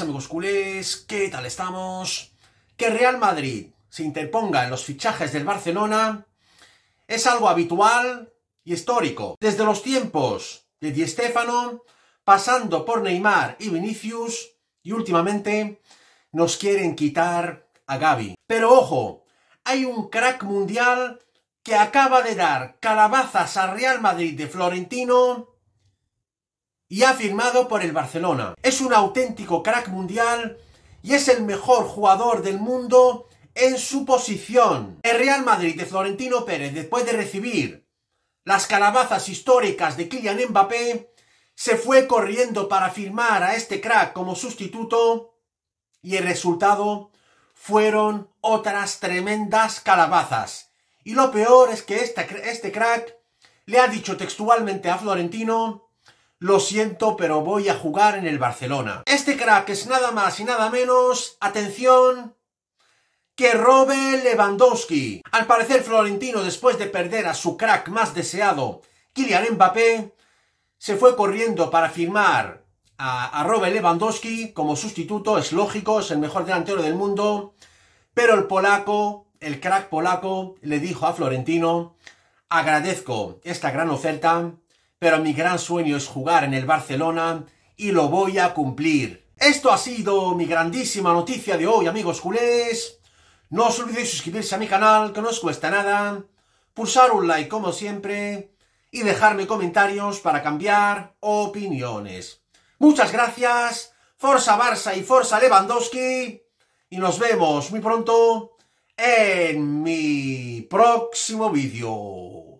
amigos culés, ¿qué tal estamos? Que Real Madrid se interponga en los fichajes del Barcelona es algo habitual y histórico. Desde los tiempos de Di Stéfano, pasando por Neymar y Vinicius, y últimamente nos quieren quitar a Gaby. Pero ojo, hay un crack mundial que acaba de dar calabazas a Real Madrid de Florentino y ha firmado por el Barcelona. Es un auténtico crack mundial y es el mejor jugador del mundo en su posición. El Real Madrid de Florentino Pérez, después de recibir las calabazas históricas de Kylian Mbappé, se fue corriendo para firmar a este crack como sustituto y el resultado fueron otras tremendas calabazas. Y lo peor es que este, este crack le ha dicho textualmente a Florentino lo siento, pero voy a jugar en el Barcelona. Este crack es nada más y nada menos, atención, que Robert Lewandowski. Al parecer Florentino, después de perder a su crack más deseado, Kylian Mbappé, se fue corriendo para firmar a, a Robert Lewandowski como sustituto, es lógico, es el mejor delantero del mundo, pero el polaco, el crack polaco, le dijo a Florentino, agradezco esta gran oferta, pero mi gran sueño es jugar en el Barcelona y lo voy a cumplir. Esto ha sido mi grandísima noticia de hoy, amigos culés. No os olvidéis suscribirse a mi canal, que no os cuesta nada, pulsar un like como siempre y dejarme comentarios para cambiar opiniones. Muchas gracias, Forza Barça y Forza Lewandowski, y nos vemos muy pronto en mi próximo vídeo.